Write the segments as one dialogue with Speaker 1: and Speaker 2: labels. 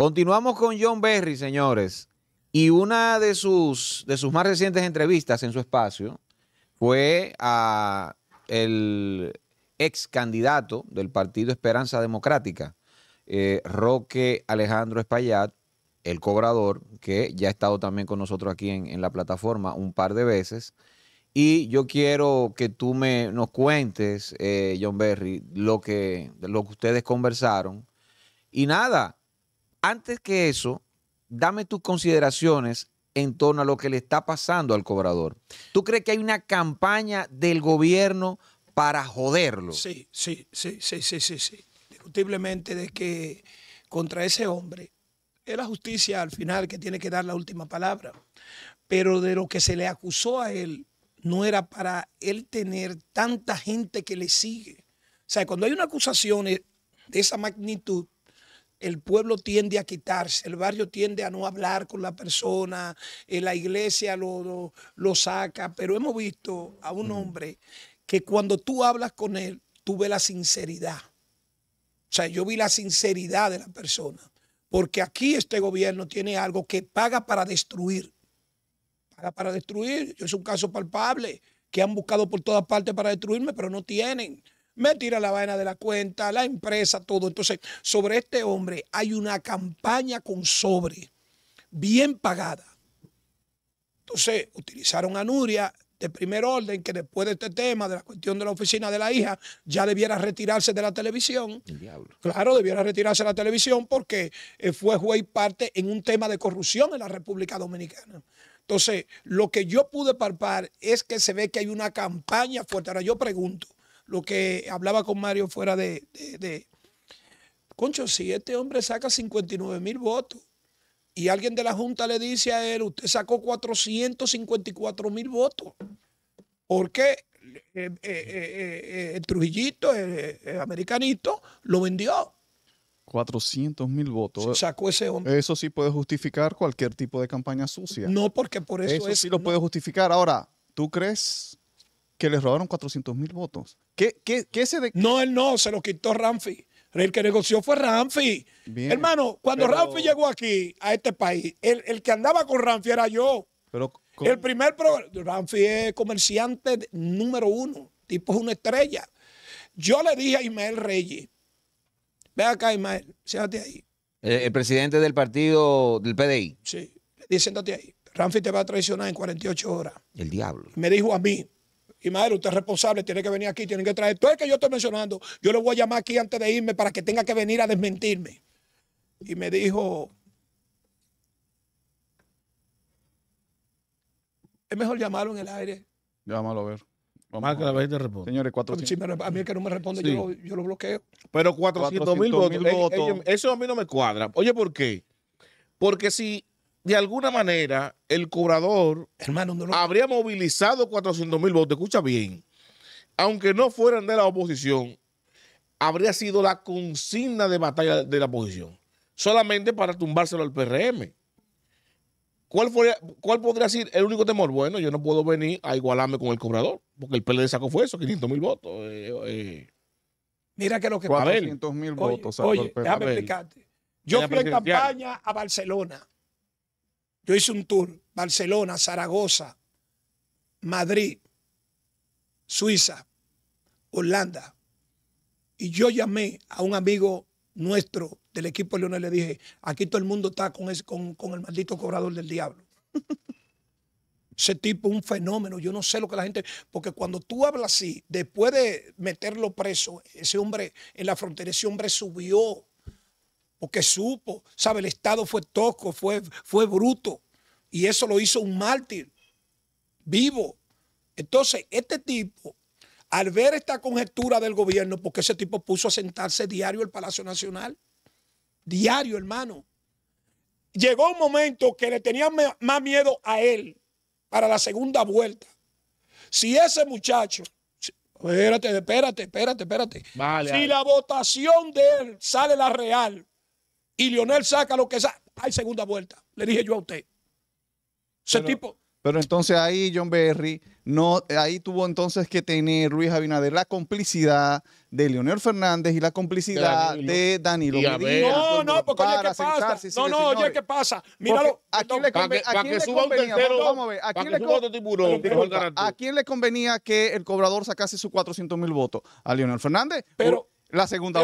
Speaker 1: Continuamos con John Berry, señores. Y una de sus, de sus más recientes entrevistas en su espacio fue a el ex candidato del Partido Esperanza Democrática, eh, Roque Alejandro Espaillat, el cobrador, que ya ha estado también con nosotros aquí en, la plataforma un par de veces. Y yo quiero que tú me, nos cuentes, eh, John Berry, lo que, lo que ustedes conversaron. Y nada, antes que eso, dame tus consideraciones en torno a lo que le está pasando al cobrador. ¿Tú crees que hay una campaña del gobierno para joderlo?
Speaker 2: Sí, sí, sí, sí, sí, sí, sí. de que contra ese hombre es la justicia al final que tiene que dar la última palabra. Pero de lo que se le acusó a él no era para él tener tanta gente que le sigue. O sea, cuando hay una acusación de esa magnitud, el pueblo tiende a quitarse, el barrio tiende a no hablar con la persona, eh, la iglesia lo, lo, saca, pero hemos visto a un hombre que cuando tú hablas con él, tú ves la sinceridad. O sea, yo vi la sinceridad de la persona, porque aquí este gobierno tiene algo que paga para destruir. Paga para destruir, es un caso palpable que han buscado por todas partes para destruirme, pero no tienen me tira la vaina de la cuenta, la empresa, todo. Entonces, sobre este hombre hay una campaña con sobre, bien pagada. Entonces, utilizaron a Nuria de primer orden, que después de este tema, de la cuestión de la oficina de la hija, ya debiera retirarse de la televisión. Claro, debiera retirarse de la televisión porque eh, fue juez parte en un tema de corrupción en la República Dominicana. Entonces, lo que yo pude palpar es que se ve que hay una campaña fuerte. Ahora yo pregunto, lo que hablaba con Mario fuera de, Concho, si este hombre saca 59 mil votos y alguien de la Junta le dice a él, usted sacó 454 mil votos, porque
Speaker 3: qué eh, eh, eh, el Trujillito, el, americanito, lo vendió. 400 mil votos. Sacó ese Eso sí puede justificar cualquier tipo de campaña sucia. No, porque por eso, eso sí lo puede justificar. Ahora, ¿tú crees que le robaron 400 mil votos.
Speaker 2: ¿Qué, se de... No, él no, se lo quitó Ramfi. El que negoció fue Ramfi. Hermano, cuando Ramfi llegó aquí, a este país, el, que andaba con Ramfi era yo. El primer programa. Ramfi es comerciante número uno, tipo es una estrella. Yo le dije a Ismael Reyes, ve acá Ismael, siéntate ahí.
Speaker 1: Eh, el, presidente del partido del PDI. Sí,
Speaker 2: ahí. Ramfi te va a traicionar en 48 horas. El diablo. Me dijo a mí, y madre, usted es responsable, tiene que venir aquí, tiene que traer todo el que yo estoy mencionando. Yo le voy a llamar aquí antes de irme para que tenga que venir a desmentirme. Y me dijo, es mejor llamarlo en el aire.
Speaker 3: Llámalo a ver. Vamos que que la vez te Señores, 400. a mí el que no me responde, yo, lo,
Speaker 4: yo, lo bloqueo.
Speaker 2: Pero 400
Speaker 3: mil votos.
Speaker 4: eso a mí no me cuadra. Oye, ¿por qué? Porque si de alguna manera, el cobrador habría movilizado 400 mil votos. Escucha bien. Aunque no fueran de la oposición, habría sido la consigna de batalla de la oposición. Solamente para tumbárselo al PRM. ¿Cuál, podría ser el único temor? Bueno, yo no puedo venir a igualarme con el cobrador, porque el PLD sacó fue eso, 500 mil votos. Eh, eh. Mira que lo que
Speaker 3: mil
Speaker 2: votos. Oye, oye déjame explicarte.
Speaker 4: Yo fui en campaña
Speaker 2: a Barcelona yo hice un tour, Barcelona, Zaragoza, Madrid, Suiza, Holanda. Y yo llamé a un amigo nuestro del equipo de Leonel, le dije, aquí todo el mundo está con, con, con el maldito cobrador del diablo. ese tipo un fenómeno. Yo no sé lo que la gente. Porque cuando tú hablas así, después de meterlo preso, ese hombre en la frontera, ese hombre subió porque supo, sabe, el Estado fue tosco, fue, fue bruto, y eso lo hizo un mártir vivo. Entonces, este tipo, al ver esta conjetura del gobierno, porque ese tipo puso a sentarse diario el Palacio Nacional, diario, hermano, llegó un momento que le tenía más miedo a él para la segunda vuelta. Si ese muchacho Espérate, espérate, espérate, espérate. si la votación de él sale la real, y Lionel saca lo que saca, hay segunda vuelta. Le dije yo a usted.
Speaker 3: Ese tipo. Pero entonces ahí John Berry, no, ahí tuvo entonces que tener Luis Abinader la complicidad de Leonel Fernández y la complicidad de Danilo. no, no, porque oye, ¿qué pasa? No, no, oye, ¿qué pasa? Míralo. ¿A quién le, convenía? a quién, le, convenía que el cobrador sacase sus 400 mil votos? ¿A Leonel Fernández? Pero la segunda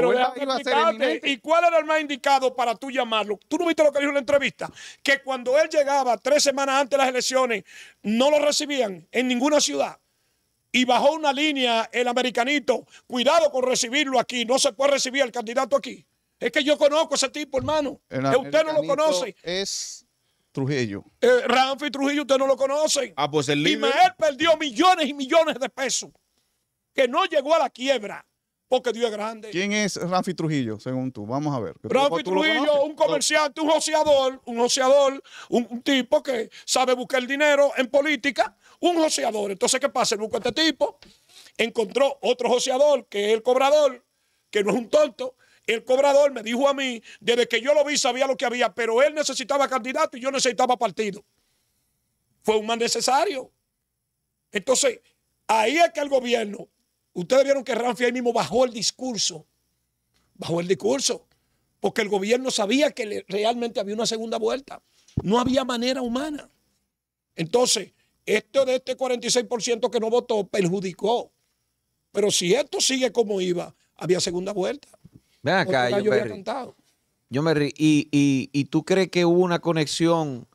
Speaker 2: ¿Y cuál era el más indicado para tú llamarlo? Tú no viste lo que dijo en la entrevista, que cuando él llegaba tres semanas antes de las elecciones, no lo recibían en ninguna ciudad. Y bajó una línea el americanito, cuidado con recibirlo aquí, no se puede recibir al candidato aquí. Es que yo conozco a ese tipo, hermano. Eh, usted no lo conoce.
Speaker 4: Es Trujillo.
Speaker 2: Eh, Ramfi Trujillo, usted no lo conoce.
Speaker 3: Ah, pues
Speaker 4: el
Speaker 2: perdió millones y millones de pesos, que no llegó a la quiebra porque Dios es grande.
Speaker 3: ¿Quién es Rafi Trujillo, según tú? Vamos a ver. Rafi Trujillo, un comerciante,
Speaker 2: un joseador, un joseador, un, tipo que sabe buscar el dinero en política, un joseador. Entonces, ¿qué pasa? Él buscó a este tipo, encontró otro joseador, que es el cobrador, que no es un tonto. El cobrador me dijo a mí, desde que yo lo vi sabía lo que había, pero él necesitaba candidato y yo necesitaba partido. Fue un mal necesario. Entonces, ahí es que el gobierno Ustedes vieron que Ramfi ahí mismo bajó el discurso. Bajó el discurso. Porque el gobierno sabía que realmente había una segunda vuelta. No había manera humana. Entonces, esto de este 46% que no votó perjudicó. Pero si esto sigue como iba, había segunda vuelta.
Speaker 1: Ven acá, yo, me Y, y, tú crees que hubo una conexión,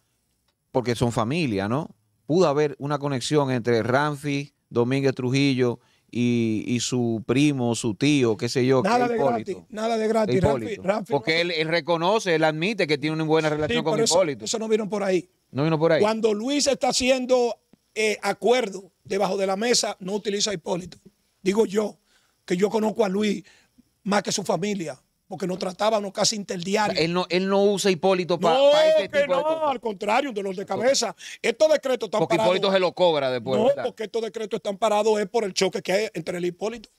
Speaker 1: porque son familia, ¿no? Pudo haber una conexión entre Ramfi, Domínguez Trujillo y, su primo, su tío, qué sé yo. Nada de gratis, nada de gratis. De Porque Él, reconoce, él admite que tiene una buena relación con Hipólito. Eso no vieron por ahí. vino por ahí. Cuando
Speaker 2: Luis está haciendo eh, acuerdo debajo de la mesa, no utiliza Hipólito. Digo yo, que yo conozco a Luis más que su familia porque no trataba no casi interdiario.
Speaker 1: él, no, él no usa Hipólito para no, este no, al contrario,
Speaker 2: un dolor de cabeza. Estos decretos están parados. Porque Hipólito se
Speaker 1: lo cobra después. No,
Speaker 2: porque estos decretos están parados es por el choque que hay entre el Hipólito,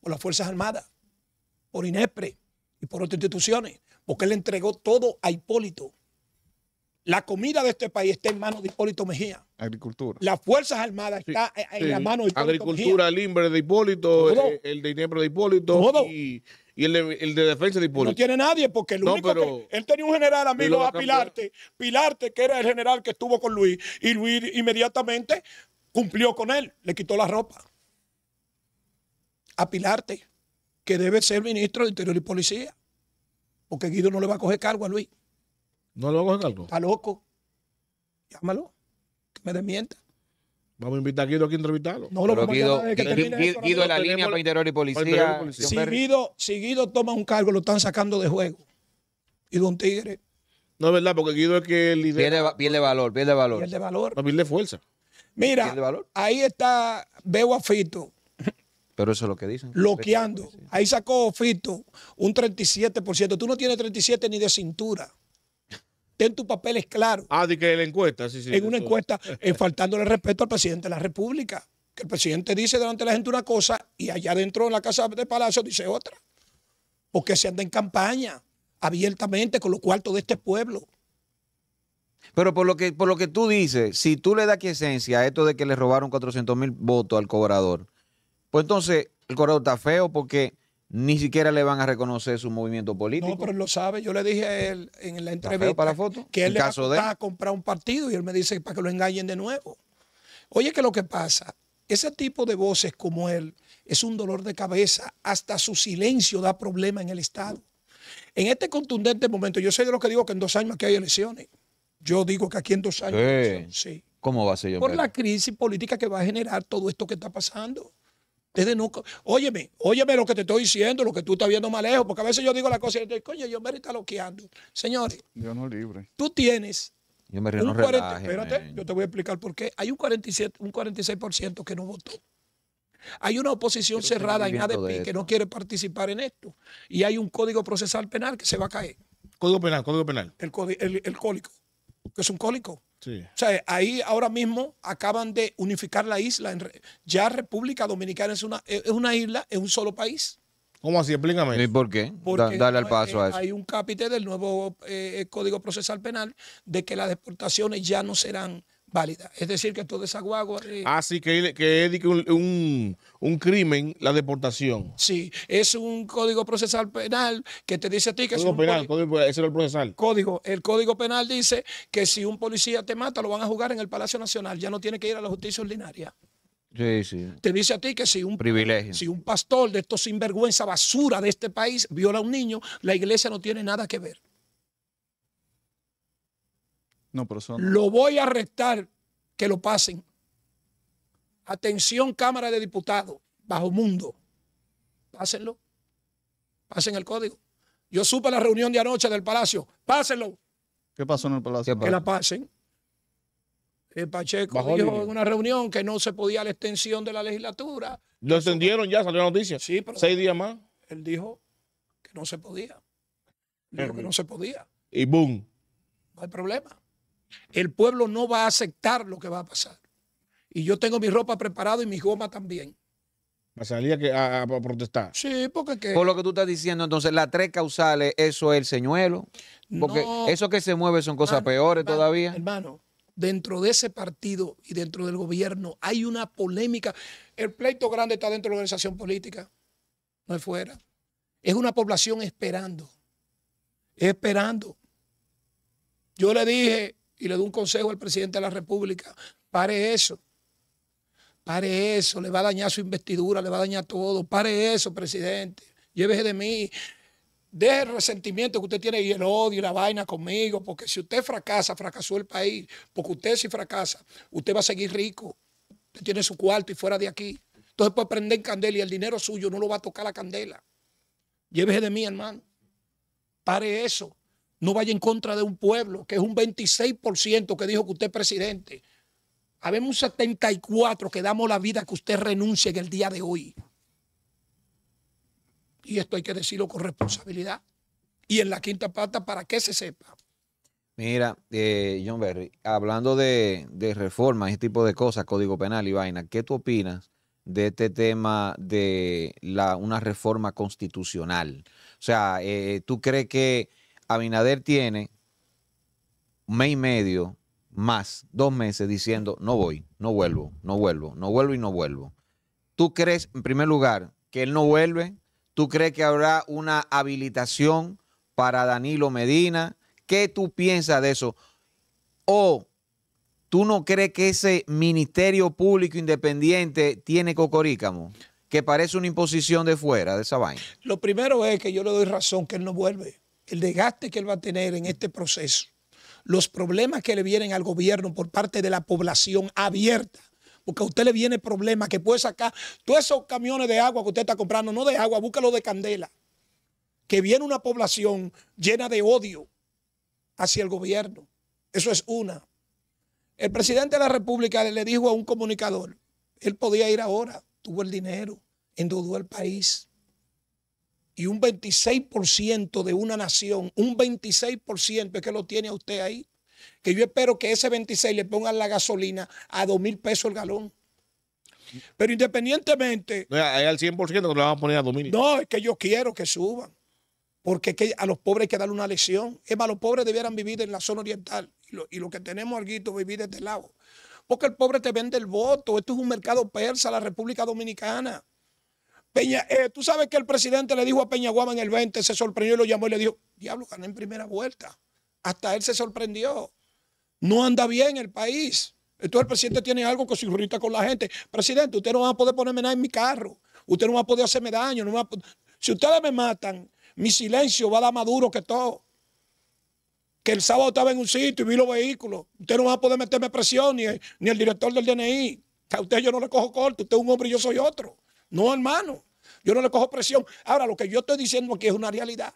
Speaker 2: por las Fuerzas Armadas, por INEPRE y por otras instituciones. Porque él entregó todo a Hipólito. La comida de este país está en manos de Hipólito Mejía.
Speaker 3: Agricultura.
Speaker 2: Las Fuerzas Armadas están en manos la mano de Hipólito Agricultura, Mejía.
Speaker 4: el de Hipólito, eh, eh, el, de interior de Hipólito y, el, de, Defensa de Hipólito. No tiene nadie porque el único que... Él tenía un general amigo a ah, Pilarte, Pilarte que
Speaker 2: era el general que estuvo con Luis y Luis inmediatamente cumplió con él, le quitó la ropa. A Pilarte, que debe ser ministro de Interior y Policía, porque Guido no le va a coger cargo a Luis. ¿No lo hago en cargo? Está loco. Llámalo. Que me desmienta.
Speaker 4: Vamos a invitar a Guido aquí a entrevistarlo. No lo
Speaker 2: Guido, que Guido, en la línea para interior y policía. Si, Guido, toma un cargo, lo están sacando de juego. Y Don
Speaker 4: Tigre. No es verdad, porque Guido es que el líder.
Speaker 1: Pierde, valor, pierde valor. valor. No, de fuerza.
Speaker 4: Mira,
Speaker 2: ahí está, veo a Fito.
Speaker 1: Pero eso es lo que dicen. Loqueando.
Speaker 2: Ahí sacó Fito un 37%. Tú no tienes 37 ni de cintura tu papel es claro Ah, de
Speaker 4: que la encuesta, sí, sí. En una encuesta,
Speaker 2: eh, faltándole respeto al presidente de la República. Que el presidente dice delante de la gente una cosa y allá dentro en la Casa de Palacio dice otra. Porque se anda en campaña abiertamente con los cuartos de este pueblo.
Speaker 1: Pero por lo que por lo que tú dices, si tú le das quiesencia a esto de que le robaron 400 mil votos al cobrador, pues entonces el cobrador está feo porque ni siquiera le van a reconocer su movimiento político. No, pero él
Speaker 2: lo sabe. Yo le dije a él en la entrevista para que él va a, comprar un partido y él me dice para que lo engañen de nuevo. Oye, que lo que pasa, ese tipo de voces como él es un dolor de cabeza. Hasta su silencio da problema en el Estado. En este contundente momento, yo soy de los que digo que en dos años aquí hay elecciones. Yo digo que aquí en dos años.
Speaker 1: ¿Cómo va a ser? Yo Por la
Speaker 2: crisis política que va a generar todo esto que está pasando. Desde nunca. Óyeme, óyeme lo que te estoy diciendo, lo que tú estás viendo más lejos, porque a veces yo digo la cosa y digo, coño, yo me está loqueando. Señores,
Speaker 3: libre.
Speaker 2: Tú tienes.
Speaker 3: Yo me un no Espérate,
Speaker 2: yo te voy a explicar por qué. Hay un, 47, un 46% que no votó. Hay una oposición cerrada en ADP que no quiere participar en esto. Y hay un código procesal penal que se va a caer.
Speaker 4: Código penal, código penal.
Speaker 2: El, el cólico, que es un cólico. O sea, ahí ahora mismo acaban de unificar la isla. Ya República Dominicana es una, es una isla, es un solo país. ¿Cómo así?
Speaker 1: Explícame. ¿Y por qué? Porque
Speaker 2: dale al paso a eh, eso. Hay un capítulo del nuevo eh, Código Procesal Penal de que las deportaciones ya no serán válida. Es decir, que todo es Así
Speaker 4: ah, que, es un, un, crimen la deportación. Sí,
Speaker 2: es un código procesal penal que te dice a ti que. un ese era el procesal. Código, el código penal dice que si un policía te mata, lo van a jugar en el Palacio Nacional. Ya no tiene que ir a la justicia ordinaria. Sí, sí. Te dice a ti que si un, Privilegio. si un pastor de estos sinvergüenza basura de este país viola a un niño, la iglesia no tiene nada que ver. No, pero Lo voy a arrestar, que lo pasen. Atención, Cámara de Diputados, bajo mundo. Pásenlo. Pasen el código. Yo supe la reunión de anoche del Palacio. Pásenlo.
Speaker 3: ¿Qué pasó en el Palacio? Que la
Speaker 2: pasen.
Speaker 4: El eh, Pacheco
Speaker 3: dijo
Speaker 2: en una reunión que no se podía la extensión de la legislatura.
Speaker 4: Lo extendieron ya, salió la noticia. Sí, pero. Seis días más.
Speaker 2: Él dijo que no se podía. Dijo que no se podía. Y boom. No hay problema. El pueblo no va a aceptar lo que va a pasar. Y yo tengo mi ropa preparada y mi goma también.
Speaker 1: A salir a, protestar. Sí, porque ¿qué? Por lo que tú estás diciendo, entonces las tres causales, eso es el señuelo. Porque eso que se mueve son cosas peores todavía.
Speaker 2: Hermano, dentro de ese partido y dentro del gobierno hay una polémica. El pleito grande está dentro de la organización política, no es fuera. Es una población esperando. Esperando. Yo le dije y le doy un consejo al presidente de la República, pare eso. Pare eso, le va a dañar su investidura, le va a dañar todo. Pare eso, presidente. Llévese de mí. Deje el resentimiento que usted tiene y el odio y la vaina conmigo, porque si usted fracasa, fracasó el país, porque usted si fracasa, usted va a seguir rico. Usted tiene su cuarto y fuera de aquí. Entonces puede prender candela y el dinero suyo no lo va a tocar la candela. Llévese de mí, hermano. Pare eso. No vaya en contra de un pueblo, que es un 26% que dijo que usted es presidente. Habemos un 74 que damos la vida que usted renuncie en el día de hoy. Y esto hay que decirlo con responsabilidad. Y en la quinta pata, para que se sepa.
Speaker 1: Mira, eh, John Berry, hablando de, de reformas, ese tipo de cosas, código penal y vaina, ¿qué tú opinas de este tema de una reforma constitucional? O sea, eh, ¿tú crees que Abinader tiene un mes y medio más, dos meses diciendo, no voy, no vuelvo, no vuelvo, no vuelvo y no vuelvo. ¿Tú crees, en primer lugar, que él no vuelve? ¿Tú crees que habrá una habilitación para Danilo Medina? ¿Qué tú piensas de eso? ¿O tú no crees que ese Ministerio Público Independiente tiene cocorícamo? Que parece una imposición de fuera de esa vaina.
Speaker 2: Lo primero es que yo le doy razón que él no vuelve el desgaste que él va a tener en este proceso, los problemas que le vienen al gobierno por parte de la población abierta, porque a usted le viene problemas que puede sacar todos esos camiones de agua que usted está comprando, no de agua, búscalo de candela, que viene una población llena de odio hacia el gobierno. Eso es una. El presidente de la República le dijo a un comunicador, él podía ir ahora, tuvo el dinero, endudó el país y un 26% de una nación, un 26% es que lo tiene a usted ahí, que yo espero que ese 26 le pongan la gasolina a 2 mil pesos el galón. Pero
Speaker 4: independientemente... No, al 100% que lo van a poner a 2 mil.
Speaker 2: No, es que yo quiero que suban, porque a los pobres hay que darle una lección. Es más, los pobres debieran vivir en la zona oriental y lo, que tenemos alguito vivir desde este lado. Porque el pobre te vende el voto. Esto es un mercado persa, la República Dominicana. Peña, eh, tú sabes que el presidente le dijo a Peña Guama en el 20, se sorprendió y lo llamó y le dijo, diablo, gané en primera vuelta. Hasta él se sorprendió. No anda bien el país. Entonces el presidente tiene algo que se irrita con la gente. Presidente, usted no va a poder ponerme nada en mi carro. Usted no va a poder hacerme daño. Si ustedes me matan, mi silencio va a dar más duro que todo. Que el sábado estaba en un sitio y vi los vehículos. Usted no va a poder meterme presión, ni ni el director del DNI. A usted yo no le cojo corto. Usted es un hombre y yo soy otro. No, hermano. Yo no le cojo presión. Ahora, lo que yo estoy diciendo aquí es una realidad.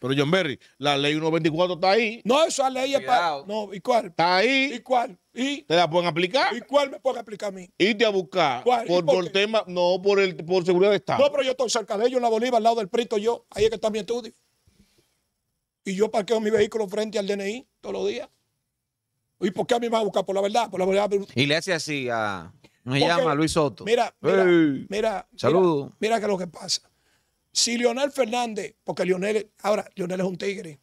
Speaker 4: Pero John Berry, la ley 124 está ahí. No, esa ley es para. No, ¿y cuál? Está ahí. ¿Y cuál? ¿Y? ¿Te la pueden aplicar? ¿Y cuál me pueden aplicar a mí? Irte a buscar. ¿Cuál? Por, por, tema, no, por el por seguridad de Estado. No, pero yo estoy cerca de ellos en la Bolívar, al lado del Prito, yo. Ahí es que está mi estudio.
Speaker 2: Y yo parqueo mi vehículo frente al DNI todos los días. ¿Y por qué a mí me van a buscar? Por la verdad, por la verdad.
Speaker 1: Y le hace así a. Me llama Luis Soto. Mira, mira, mira, saludo.
Speaker 2: mira, que lo que pasa. Si Leonel Fernández, porque Lionel, ahora Lionel es un tigre,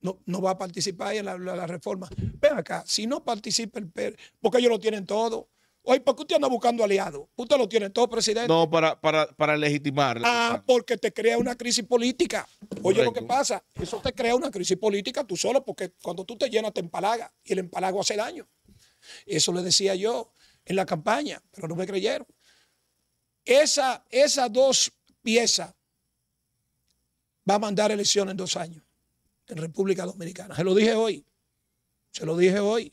Speaker 2: no, no va a participar en la, reforma. Ven acá, si no participa el PER, porque ellos lo tienen todo. Oye, ¿por qué usted anda buscando aliados? Usted lo tiene todo, presidente. No,
Speaker 4: para, para, para legitimar. Ah,
Speaker 2: ah. porque te crea una crisis política. Oye, lo que pasa, eso te crea una crisis política tú solo, porque cuando tú te llenas te empalaga y el empalago hace daño. Eso le decía yo en la campaña, pero no me creyeron. Esa, esas dos piezas va a mandar elecciones en dos años en República Dominicana. Se lo dije hoy. Se lo dije hoy.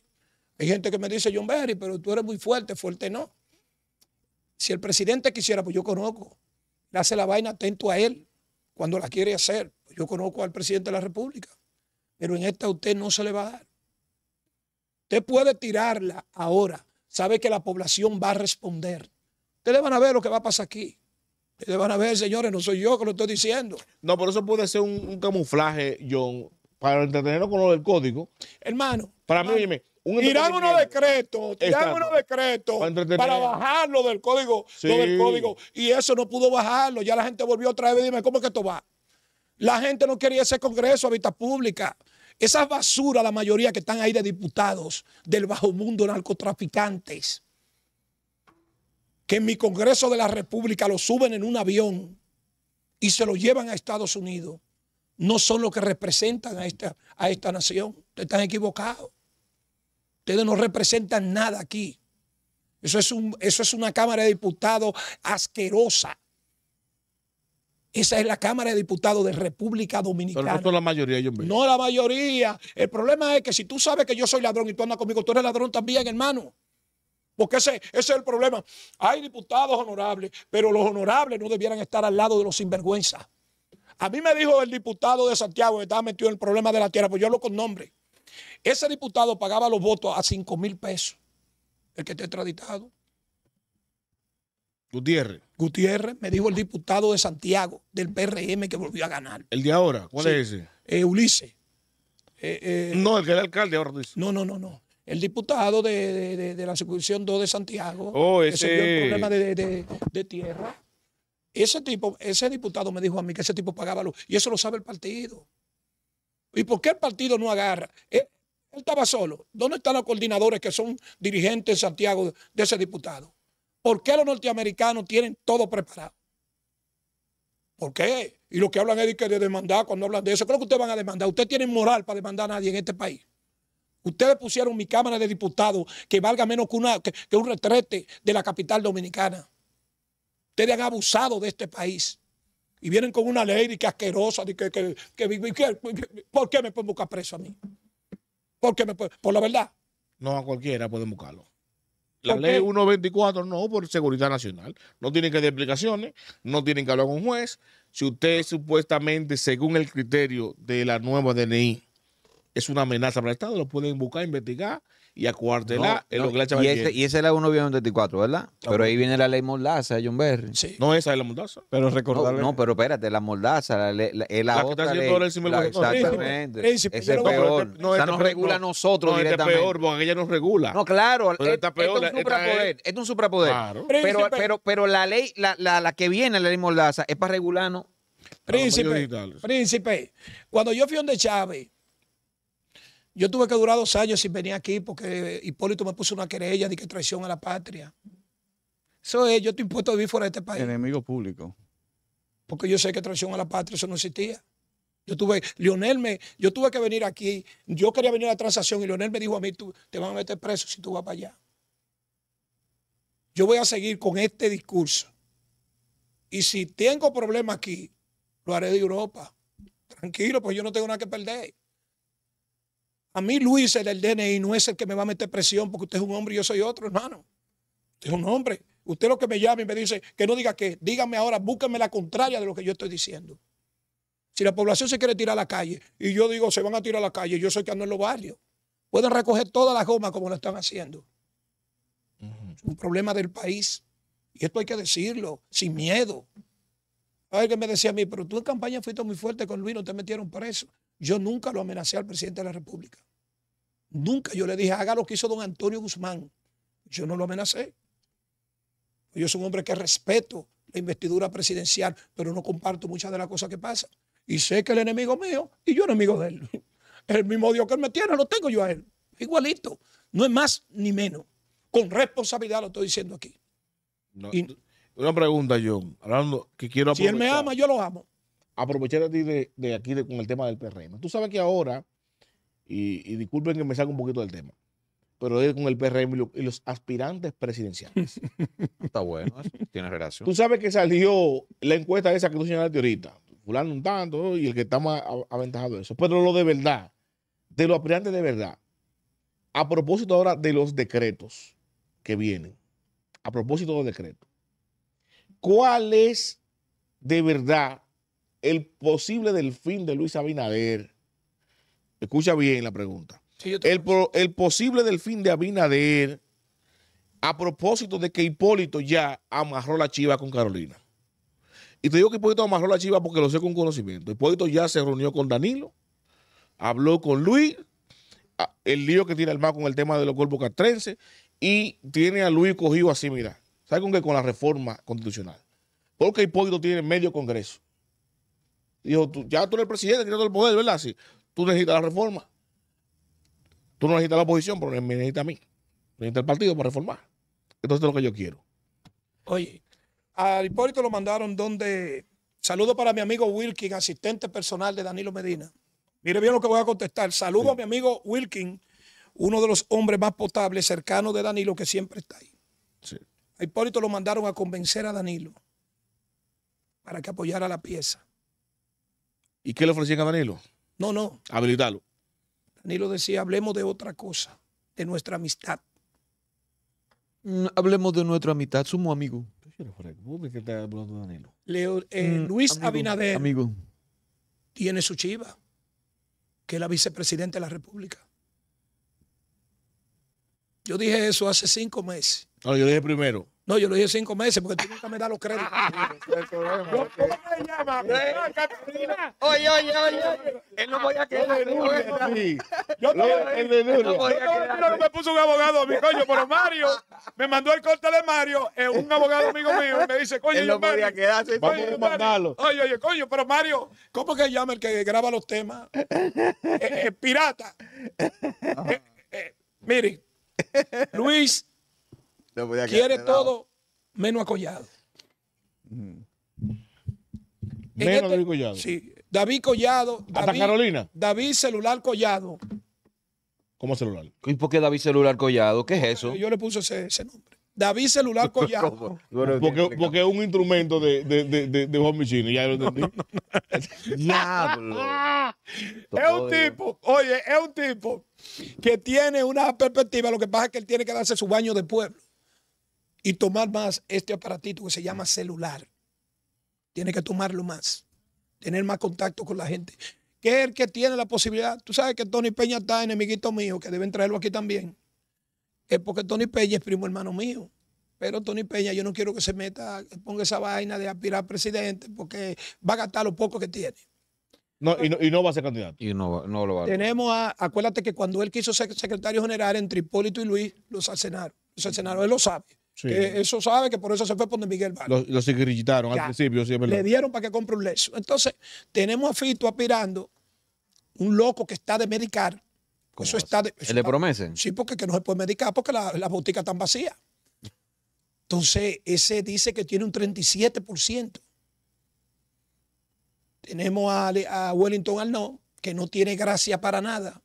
Speaker 2: Hay gente que me dice, John Berry, pero tú eres muy fuerte, fuerte no. Si el presidente quisiera, pues yo conozco. Le hace la vaina atento a él cuando la quiere hacer. Pues yo conozco al presidente de la República. Pero en esta usted no se le va a dar. Usted puede tirarla ahora, sabe que la población va a responder. Ustedes van
Speaker 4: a ver lo que va a pasar aquí. Ustedes van a ver, señores, no soy yo que lo estoy diciendo. No, por eso puede ser un, camuflaje, John, para entretenerlo con lo del código. Hermano. Para hermano, mí, un unos
Speaker 2: decretos, tirar unos
Speaker 4: decretos para,
Speaker 2: bajarlo del código, del código. Y eso no pudo bajarlo. Ya la gente volvió otra vez dime, ¿cómo es que esto va? La gente no quería ese congreso a vista pública. Esas basura, la mayoría que están ahí de diputados del bajo mundo narcotraficantes, que en mi Congreso de la República lo suben en un avión y se lo llevan a Estados Unidos, no son los que representan a esta, a esta nación. Ustedes están equivocados. Ustedes no representan nada aquí. Eso es, eso es una Cámara de Diputados asquerosa, esa es la Cámara de Diputados de República Dominicana. Pero no la mayoría, yo No la mayoría. El problema es que si tú sabes que yo soy ladrón y tú andas conmigo, tú eres ladrón también, hermano. Porque ese, es el problema. Hay diputados honorables, pero los honorables no debieran estar al lado de los sinvergüenzas. A mí me dijo el diputado de Santiago que estaba metido en el problema de la tierra, pues yo lo con nombre. Ese diputado pagaba los votos a 5 mil pesos, el que esté traditado. Gutiérrez. Gutiérrez, me dijo el diputado de Santiago del PRM que volvió a ganar.
Speaker 4: ¿El de ahora? ¿Cuál es ese?
Speaker 2: Eh, Ulises. Eh, eh, no, el que era alcalde ahora dice. No, no, no, no. El diputado de, la circunscripción 2 de Santiago. Oh, ese. Que dio problema de, tierra. Ese tipo, ese diputado me dijo a mí que ese tipo pagaba luz. Y eso lo sabe el partido. ¿Y por qué el partido no agarra? él estaba solo. ¿Dónde están los coordinadores que son dirigentes de Santiago de ese diputado? ¿Por qué los norteamericanos tienen todo preparado? ¿Por qué? Y lo que hablan es de, demandar cuando hablan de eso. Creo que ustedes van a demandar. Ustedes tienen moral para demandar a nadie en este país. Ustedes pusieron mi Cámara de Diputados que valga menos que, un retrete de la capital dominicana. Ustedes han abusado de este país. Y vienen con una ley de que asquerosa, de que, que, ¿por qué me pueden buscar preso a mí? ¿Por qué me pueden? Por la verdad.
Speaker 4: No, a cualquiera pueden buscarlo. La ley 124 no, por seguridad nacional. No tienen que dar explicaciones, no tienen que hablar con un juez. Si usted supuestamente, según el criterio de la nueva DNI, es una amenaza para el Estado, lo pueden buscar, investigar y acuartelar no, en no, le y, este, y
Speaker 1: esa es la 1 ¿verdad? Pero ahí viene la ley Mordaza, John Berry. Sí. No, esa es la Mordaza. Pero recordarle. No, pero espérate, la Mordaza la, la, es la, otra está ley. El exactamente. Príncipe, Ese es peor. No, este nos regula a nosotros este directamente. es peor, porque ella nos regula. No, claro. Eh, es un suprapoder. Es... un suprapoder. Pero, pero, pero la ley, la, la, que viene, la ley Mordaza, es para regularnos. Príncipe, príncipe, cuando yo fui donde Chávez, yo tuve que durar dos años sin venir aquí
Speaker 2: porque Hipólito me puso una querella de que traición a la patria. Eso es, yo estoy impuesto a vivir fuera de este país.
Speaker 3: Enemigo público.
Speaker 2: Porque yo sé que traición a la patria, eso no existía. Yo tuve, Lionel me, yo tuve que venir aquí, yo quería venir a la transacción y Lionel me dijo a mí, tú, te van a meter preso si tú vas para allá. Yo voy a seguir con este discurso. Y si tengo problemas aquí, lo haré de Europa. Tranquilo, pues yo no tengo nada que perder. A mí Luis, el del DNI, no es el que me va a meter presión porque usted es un hombre y yo soy otro, hermano. Usted es un hombre. Usted lo que me llama y me dice que no diga que, dígame ahora, búsqueme la contraria de lo que yo estoy diciendo. Si la población se quiere tirar a la calle y yo digo se van a tirar a la calle, yo soy que ando en los barrios. Pueden recoger todas las gomas como lo están haciendo. Es un problema del país. Y esto hay que decirlo, sin miedo. Alguien me decía a mí, pero tú en campaña fuiste muy fuerte con Luis, no te metieron preso. Yo nunca lo amenacé al presidente de la República. Nunca yo le dije, haga lo que hizo don Antonio Guzmán. Yo no lo amenacé. Yo soy un hombre que respeto la investidura presidencial, pero no comparto muchas de las cosas que pasan. Y sé que el enemigo mío y yo enemigo de él. El mismo odio que él me tiene, lo tengo yo a él. Igualito. No es más ni menos. Con responsabilidad lo estoy diciendo aquí.
Speaker 4: una pregunta, John. Hablando que quiero Si él me ama, yo lo amo aprovechar ti de, aquí con el tema del PRM. Tú sabes que ahora, y, disculpen que me salga un poquito del tema, pero es con el PRM y, los aspirantes presidenciales. Está bueno,
Speaker 1: Tienes tiene relación. Tú
Speaker 4: sabes que salió la encuesta esa que tú señalaste ahorita. Fulano un tanto y el que está más aventajado eso. Pero lo de verdad, de los aspirantes de verdad, a propósito ahora de los decretos que vienen, a propósito de los decretos, ¿cuál es de verdad el posible delfín de Luis Abinader. Escucha bien la pregunta. el, posible del posible delfín de Abinader a propósito de que Hipólito ya amarró la chiva con Carolina. Y te digo que Hipólito amarró la chiva porque lo sé con conocimiento. Hipólito ya se reunió con Danilo, habló con Luis, el lío que tiene el mar con el tema de los cuerpos castrenses, y tiene a Luis cogido así, mira. ¿Sabe con qué? Con la reforma constitucional. Porque Hipólito tiene medio Congreso. Dijo, ya tú eres el presidente, tienes todo el poder, ¿verdad? Sí. Tú necesitas la reforma. Tú no necesitas la oposición, pero me necesitas a mí. Necesitas el partido para reformar. Entonces es lo que yo quiero. Oye,
Speaker 2: a Hipólito lo mandaron donde... Saludo para mi amigo Wilkin, asistente personal de Danilo Medina. Mire bien lo que voy a contestar. Saludo a mi amigo Wilkin, uno de los hombres más potables, cercanos de Danilo, que siempre está ahí. Sí. A Hipólito lo mandaron a convencer a Danilo para que apoyara la pieza.
Speaker 4: ¿Y qué le ofrecían a Danilo? No, no. Habilitarlo.
Speaker 2: Danilo decía, hablemos de otra cosa, de nuestra amistad.
Speaker 1: Mm, hablemos de nuestra amistad, somos amigos.
Speaker 2: ¿Qué
Speaker 4: hablando Danilo?
Speaker 2: Eh, mm, Luis Abinader amigo. tiene su chiva, que es la vicepresidenta de la República. Yo dije eso hace cinco meses.
Speaker 4: No, yo dije primero,
Speaker 2: no, yo lo dije cinco meses porque tú nunca me das los créditos. ¿Cómo
Speaker 4: me llama? Oye, oye, oye. Él no voy a quedar.
Speaker 2: Yo no me puso un abogado a mi coño, pero Mario me mandó el corte de Mario, eh, un abogado amigo mío, me dice, coño, yo no podía quedarse. Vamos a mandarlo. Oye, oye, coño, pero Mario, ¿cómo que llama el que graba los temas? Eh, eh, pirata. mire, Luis Quiere todo menos a collado. Menos este David Collado. Sí, David Collado. Hasta David, Carolina. David Celular Collado.
Speaker 1: ¿Cómo celular? ¿Y por qué David Celular Collado? ¿Qué es eso? Yo
Speaker 2: le puse ese, nombre.
Speaker 4: David Celular
Speaker 2: Collado.
Speaker 1: porque,
Speaker 4: es un instrumento de, de, de, de ya lo entendí.
Speaker 2: es un tipo, oye, es un tipo que tiene una perspectiva, lo que pasa es que él tiene que darse su baño de pueblo y tomar más este aparatito que se llama celular. Tiene que tomarlo más, tener más contacto con la gente. Que el que tiene la posibilidad, tú sabes que Tony Peña está enemiguito mío, que deben traerlo aquí también. Es porque Tony Peña es primo hermano mío. Pero Tony Peña, yo no quiero que se meta, ponga esa vaina de aspirar presidente, porque va a gastar lo poco que tiene.
Speaker 4: No,
Speaker 1: y, no, va a ser candidato. Y no, lo va
Speaker 2: Tenemos a, acuérdate que cuando él quiso ser secretario general entre Hipólito y Luis, lo asesinaron. Lo él lo sabe. Eh, eso sabe que por eso se fue por Miguel
Speaker 4: Vargas. Lo, lo al principio, sí, Le
Speaker 2: dieron para que compre un leso. Entonces, tenemos a Fito aspirando, un loco que está de medicar. Eso está de, Sí, porque que no se puede medicar porque las la boticas están vacías. Entonces, ese dice que tiene un 37%. Tenemos a, a Wellington Arnaud, que no tiene gracia para nada,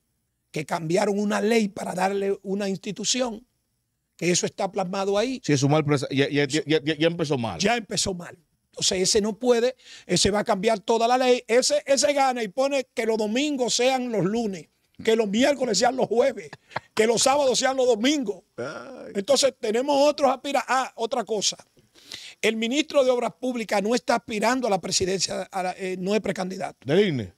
Speaker 2: que cambiaron una ley para darle una institución que eso está plasmado ahí.
Speaker 4: Sí, un mal, ya, empezó mal.
Speaker 2: Ya empezó mal. Entonces ese no puede, ese va a cambiar toda la ley, ese, ese gana y pone que los domingos sean los lunes, que los miércoles sean los jueves, que los sábados sean los domingos. Entonces tenemos otros aspirantes. Ah, otra cosa. El ministro de Obras Públicas no está aspirando a la presidencia, eh, no es precandidato.
Speaker 4: ¿Del INE?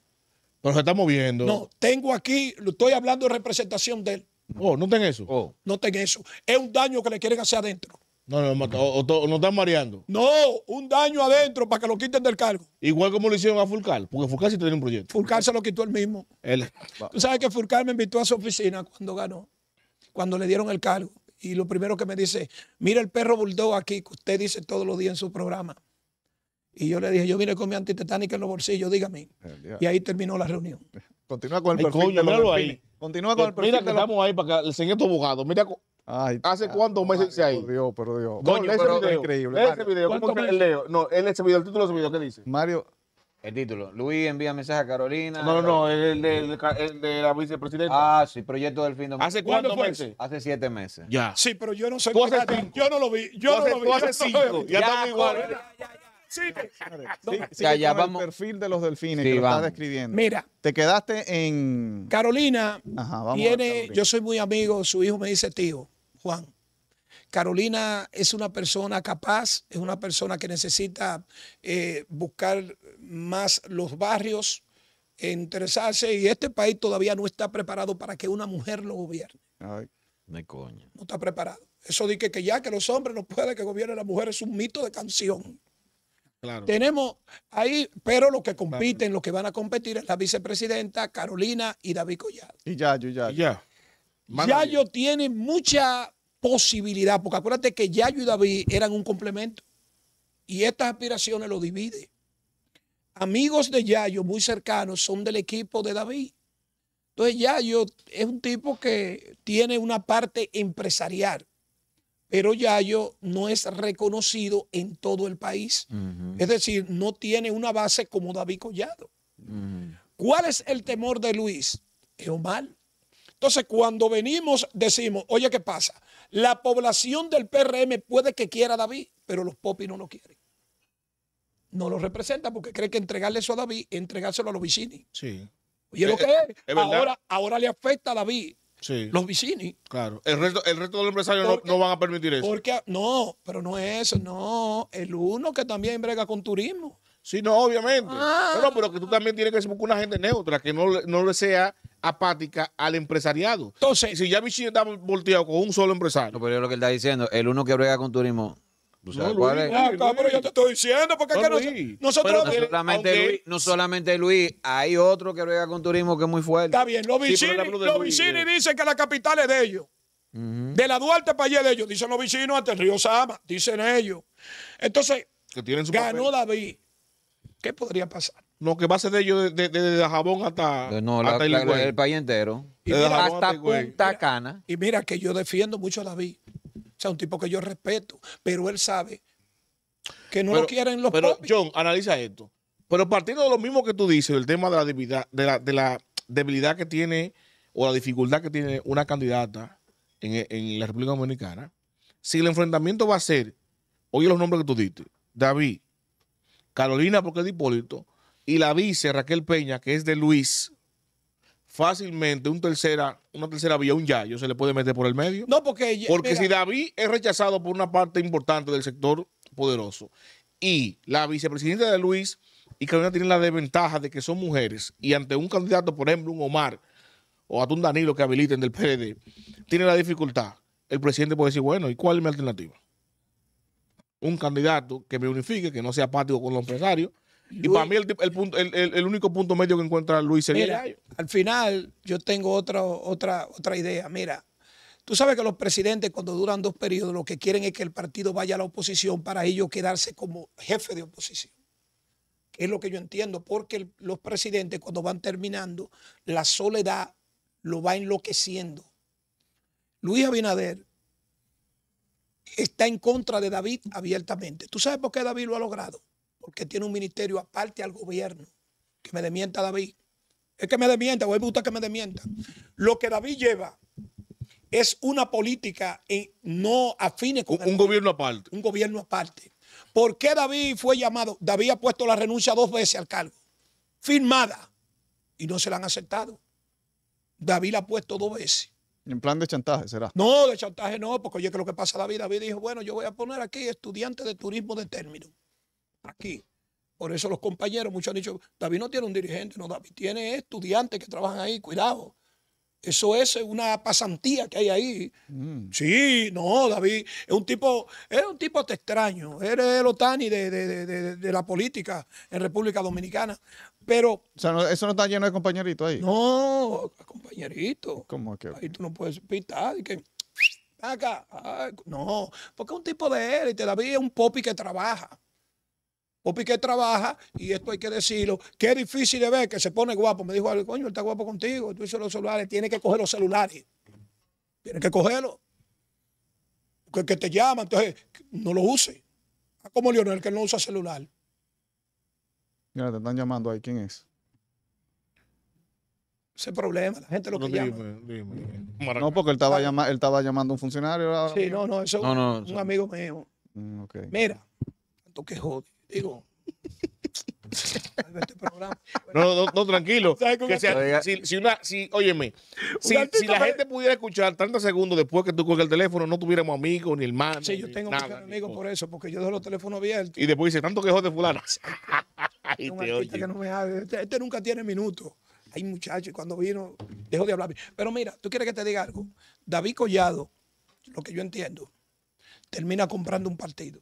Speaker 4: Pero se está moviendo. No, tengo aquí, estoy hablando de representación de él. Oh, ten eso. Oh. no ten eso. Es un daño que le quieren hacer adentro. No, no, o, o, están mareando. No, un daño adentro para que lo quiten del cargo. Igual como lo hicieron a Fulcar, porque Fulcar sí tenía un proyecto.
Speaker 2: Fulcar se lo quitó él mismo. Tú sabes que Fulcar me invitó a su oficina cuando ganó, cuando le dieron el cargo. Y lo primero que me dice, mira el perro bulldog aquí, que usted dice todos los días en su programa. Y yo le dije, yo vine con mi antitetánica en los bolsillos, dígame. Y ahí terminó la reunión.
Speaker 4: Continúa con el perfil ahí. Continúa con eh, el perfil Mira que estamos ahí para que el señor abogado. Mira, ¿Hace ah, cuántos meses se ahí? Dios, pero Dios. ese video, es increíble. Ese
Speaker 1: video, ¿cómo que leo? No, él ese video, el título de ese video, ¿qué dice? Mario. El título. Luis envía mensaje a Carolina. No, no, no, el, el,
Speaker 4: el de la vicepresidenta. Ah, sí, proyecto del fin de ¿Hace cuántos meses
Speaker 1: Hace siete meses. Ya. Sí, pero yo no sé. Yo no lo vi. Yo no lo vi. hace cinco. Ya estamos igual.
Speaker 4: Ya, Sí,
Speaker 1: sí,
Speaker 3: vamos. El perfil de los delfines que estás
Speaker 1: describiendo.
Speaker 2: Mira. Te quedaste en. Carolina tiene. Yo soy muy amigo, su hijo me dice tío, Juan. Carolina es una persona capaz, es una persona que necesita eh, buscar más los barrios, interesarse, y este país todavía no está preparado para que una mujer lo gobierne.
Speaker 3: Ay,
Speaker 1: me coño.
Speaker 2: No está preparado. Eso de que, que ya que los hombres no pueden que gobierne la mujer es un mito de canción. Tenemos ahí, pero los que compiten, los que van a competir es la vicepresidenta Carolina y David Collado. Y Yayo. yo Yayo tiene mucha posibilidad, porque acuérdate que Yayo y David eran un complemento y estas aspiraciones lo divide. Amigos de Yayo muy cercanos son del equipo de David. Entonces Yayo es un tipo que tiene una parte empresarial pero Yayo no es reconocido en todo el país. Es decir, no tiene una base como David Collado. ¿Cuál es el temor de Luis? Es mal. Entonces, cuando venimos, decimos, oye, ¿qué pasa? La población del PRM puede que quiera a David, pero los popis no lo quieren. No lo representan porque cree que entregarle eso a David, entregárselo a los vicini.
Speaker 4: Sí. Oye, lo eh, que es. Eh,
Speaker 2: ahora le afecta a David los vicini.
Speaker 4: Claro. El resto, el resto de los empresarios no, van a permitir eso.
Speaker 2: Porque, no, pero no es eso, no. El
Speaker 4: uno que también brega con turismo. Sí, no, obviamente. Ah. Pero, que tú también tienes que ser una gente neutra, que no, no le sea apática al empresariado.
Speaker 1: Entonces, si ya Vicini está volteado con un solo empresario. No, pero es lo que él está diciendo, el uno que brega con turismo no, ah, estoy diciendo, solamente Luis, hay otro que juega con turismo que es muy fuerte. Está bien, los vecinos eh. dicen que la capital es de ellos.
Speaker 2: De la Duarte para allá de ellos, dicen los vecinos hasta el río Sama, dicen ellos. Entonces,
Speaker 1: que ganó
Speaker 4: David. ¿Qué podría pasar? Lo que va a ser de ellos desde de, Jabón hasta,
Speaker 1: el, país entero. hasta Punta
Speaker 4: Cana. Y mira que yo
Speaker 2: defiendo mucho a David sea, un tipo que yo respeto, pero él sabe
Speaker 4: que no lo quieren los Pero, John, analiza esto. Pero partiendo de lo mismo que tú dices, del tema de la debilidad, de la, debilidad que tiene o la dificultad que tiene una candidata en, en la República Dominicana, si el enfrentamiento va a ser, oye los nombres que tú diste, David, Carolina porque es de Hipólito, y la vice Raquel Peña, que es de Luis, fácilmente un tercera, una tercera vía, un yayo, se le puede meter por el medio. No, porque. Porque si David es rechazado por una parte importante del sector poderoso y la vicepresidenta de Luis y Carolina tienen la desventaja de que son mujeres y ante un candidato, por ejemplo, un Omar o hasta un Danilo que habiliten del PLD, tiene la dificultad. El presidente puede decir, bueno, ¿y cuál es mi alternativa? Un candidato que me unifique, que no sea apático con los empresarios, y para mí el, el, único punto medio que encuentra
Speaker 1: Luis sería mira,
Speaker 2: Al final, yo tengo otra, otra, otra idea. Mira, tú sabes que los presidentes cuando duran dos periodos lo que quieren es que el partido vaya a la oposición para ellos quedarse como jefe de oposición. es lo que yo entiendo, porque los presidentes cuando van terminando, la soledad lo va enloqueciendo. Luis Abinader está en contra de David abiertamente. ¿Tú sabes por qué David lo ha logrado? que tiene un ministerio aparte al gobierno. Que me demienta David. Es que me demienta, o a buscar que me demienta. Lo que David lleva es una política no afine con. Un, gobierno aparte. Un gobierno aparte. ¿Por qué David fue llamado? David ha puesto la renuncia dos veces al cargo, firmada, y no se la han aceptado. David la ha puesto dos veces.
Speaker 3: En plan de chantaje, ¿será?
Speaker 2: No, de chantaje no, porque oye, que lo que pasa, David, David dijo, bueno, yo voy a poner aquí estudiante de turismo de término aquí. Por eso los compañeros, muchos han dicho, David no tiene un dirigente, no, David tiene estudiantes que trabajan ahí, cuidado. Eso es una pasantía que hay ahí. Mm. Sí, no, David, es un tipo, es un tipo te extraño. Eres el Otani de, de, de, de, la política en República Dominicana.
Speaker 3: Pero. O sea, eso no está lleno de compañeritos ahí. No,
Speaker 2: compañerito. ¿Cómo que? Ahí tú no puedes pitar, Y que, acá. no, porque es un tipo de élite. David es un popi que trabaja. O Piqué trabaja, y esto hay que decirlo, Qué difícil de ver que se pone guapo. Me dijo, coño, él está guapo contigo, tú hiciste los celulares, tiene que coger los celulares. Tiene que cogerlos. Que, que te llama, entonces no lo use. Ah, como Leonel, que no usa celular.
Speaker 3: Mira, te están llamando ahí, ¿quién es?
Speaker 2: ese problema, la
Speaker 3: gente lo que no, llama. Dime, dime. No, porque él estaba, llama, él estaba llamando a un funcionario. Sí, no, no, eso es un,
Speaker 2: amigo mío.
Speaker 3: Mm, Mira,
Speaker 2: tanto que Digo.
Speaker 3: No, no, tranquilo.
Speaker 4: si, óyeme, si, la gente pudiera escuchar tantos segundos después que tú coges el teléfono, no tuviéramos amigos ni hermanos. Sí, yo tengo muchos
Speaker 2: amigos por eso, porque yo dejo los teléfonos abiertos. Y
Speaker 4: después dice, tanto quejó de fulano.
Speaker 2: te Que este, este, nunca tiene minutos. Hay muchachos, cuando vino, dejó de hablar. Pero mira, tú quieres que te diga algo. David Collado, lo que yo entiendo, termina comprando un partido.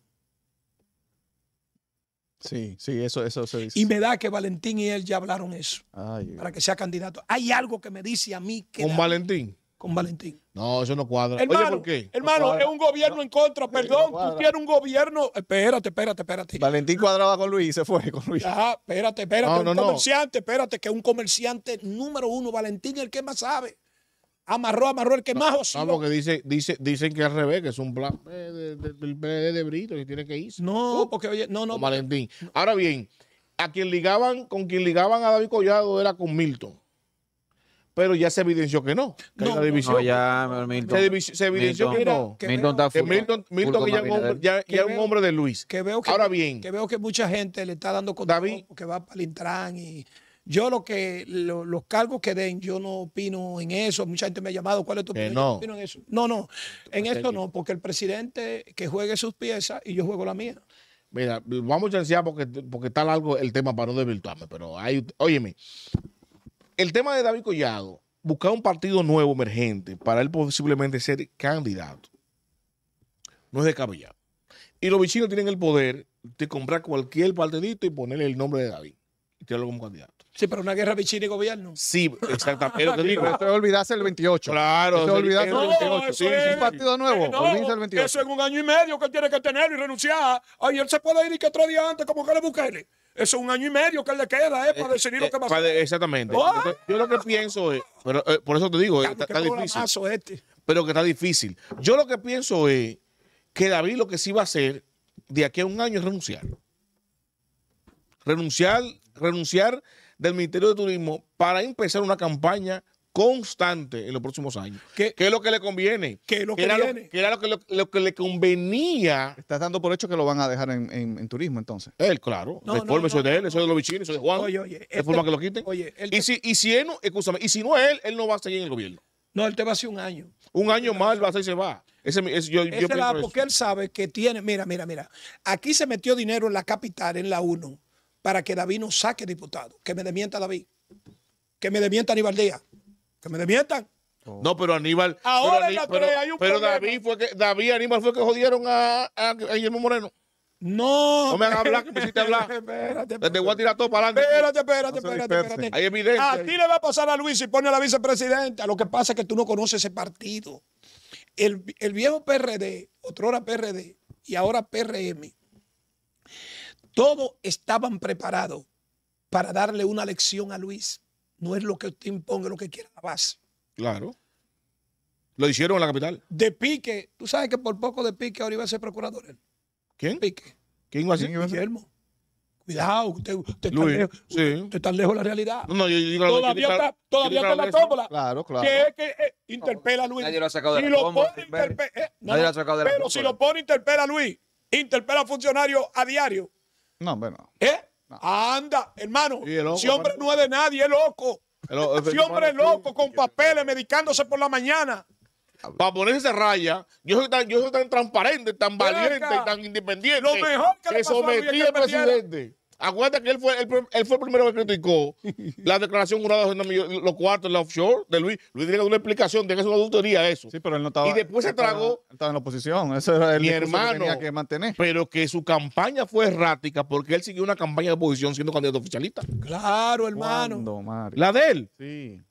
Speaker 3: Sí, sí, eso, eso se dice. Y me da
Speaker 2: que Valentín y él ya hablaron eso.
Speaker 3: para
Speaker 2: que sea candidato. Hay algo que me dice a mí que. ¿Con
Speaker 4: Valentín? Con Valentín. No, eso no cuadra.
Speaker 2: Hermano, Hermano, es un gobierno en contra, perdón. tú quieres un gobierno. Espérate, espérate, espérate.
Speaker 3: Valentín cuadraba con Luis y se fue con Luis. Ah,
Speaker 2: espérate, espérate. un comerciante, espérate, que un comerciante número uno, Valentín, el que más sabe. Amarró, amarró el que más osciló. Vamos,
Speaker 3: dice,
Speaker 4: dice, dicen que al revés, que es un plan del de, de, Brito que tiene que irse. No, uh, porque oye, no, no. Valentín. Ahora bien, a quien ligaban, con quien ligaban a David Collado era con Milton. Pero ya se evidenció que no,
Speaker 1: no, Milton. Se, evidenció que no. Que Milton, que Milton, ya, un un
Speaker 4: hombre de Luis. Que veo que, Ahora bien.
Speaker 2: Que veo que mucha gente le está dando con David, que va para el Intran y yo lo que los cargos que den, yo no opino en eso. Mucha gente me ha llamado, ¿cuál es tu opinión? no. en eso. No, no, en pues, esto eh, no, porque el presidente que juegue sus piezas y yo juego la mía.
Speaker 4: Mira, vamos a chancear porque, porque está largo el tema para no desvirtuarme, pero hay, óyeme, el tema de David Collado, buscar un partido nuevo emergente para él posiblemente ser candidato, no es de descabellado. Y los vecinos tienen el poder de comprar cualquier partidito y ponerle el nombre de David y tenerlo como candidato. Sí, pero una guerra de y gobierno.
Speaker 3: Sí, exactamente. Pero esto es olvidarse el 28. Claro. Esto es olvidarse el 28. Sí, es un partido nuevo. Eh, el 28. Eso
Speaker 2: es un año y medio que él tiene que tener y renunciar. Ayer él se puede ir y que otro día antes como que le busquen. Eso es un año y medio que él le queda, ¿eh? Para eh, decidir lo eh, que va a hacer. Exactamente.
Speaker 4: Yo, lo que pienso es, pero, por eso te digo, está, difícil. Pero que está difícil. Yo lo que pienso es que David lo que sí va a hacer de aquí a un año es renunciar. Renunciar, renunciar del Ministerio de Turismo para empezar una campaña constante en los próximos años. ¿Qué, es lo que le conviene? ¿Qué es lo que, Lo,
Speaker 3: era lo que, le convenía? Estás dando por hecho que lo van a dejar en, turismo, entonces. Él, claro. eso es de
Speaker 4: él, eso de los eso de Juan. Oye, oye. De forma este que lo quiten. Oye, y, si, y si no, escúchame, y si no él, él no va a seguir en el gobierno. No, él te va a hacer un año. Un año más él va a hacer y se va. Ese, yo, porque
Speaker 2: él sabe que tiene, mira, mira, mira. Aquí se metió dinero en la capital, en la 1 para que David no saque diputado. Que me demienta David.
Speaker 4: Que me demienta Aníbal Díaz. Que me demientan. Oh. No, pero Aníbal. Ahora pero, la pero, hay un pero David fue que David Aníbal fue que jodieron a, Guillermo Moreno. No. No me hagas hablar, que me hiciste hablar. Espérate. Te voy a tirar todo para adelante. Espérate, espérate, espérate,
Speaker 2: espérate. Hay evidencia. A ti le va a pasar a Luis y pone a la vicepresidenta. Lo que pasa es que tú no conoces ese partido. El, el viejo PRD, otrora PRD y ahora PRM, todos estaban preparados para darle una lección a Luis. No es lo que usted imponga, es lo que quiera la base.
Speaker 4: Claro. Lo hicieron en la capital. De
Speaker 2: pique. Tú sabes que por poco de pique ahora iba a ser procurador. ¿Quién? Pique. ¿Quién iba a ser? Guillermo. Cuidado, usted, está lejos,
Speaker 4: sí. lejos, de la realidad.
Speaker 2: No, no, yo, yo, todavía está, todavía está la tómbola.
Speaker 3: Claro, claro. Que es
Speaker 2: que eh, interpela a Luis. Nadie lo ha sacado de la tómbola. Eh, Nadie lo ha sacado de la Pero si lo pone, interpela a Luis. Interpela a funcionarios a diario. No, bueno. ¿Eh? Anda, hermano. Si hombre no es de nadie, es loco.
Speaker 3: Si hombre es loco,
Speaker 4: con papeles, medicándose por la mañana. Para ponerse raya, yo soy tan, transparente, tan valiente, tan independiente. Lo mejor que, presidente. Acuérdate que él fue, fue el primero que criticó la declaración jurada de los cuartos en la offshore de Luis. Luis tenía una explicación de que es una eso. Sí, pero él no estaba. Y después se tragó.
Speaker 3: Estaba, estaba en la oposición. Eso era el mi hermano, que tenía que mantener. Pero que su campaña fue
Speaker 4: errática porque él siguió una campaña de oposición siendo candidato oficialista. Claro, hermano. la de él. Sí.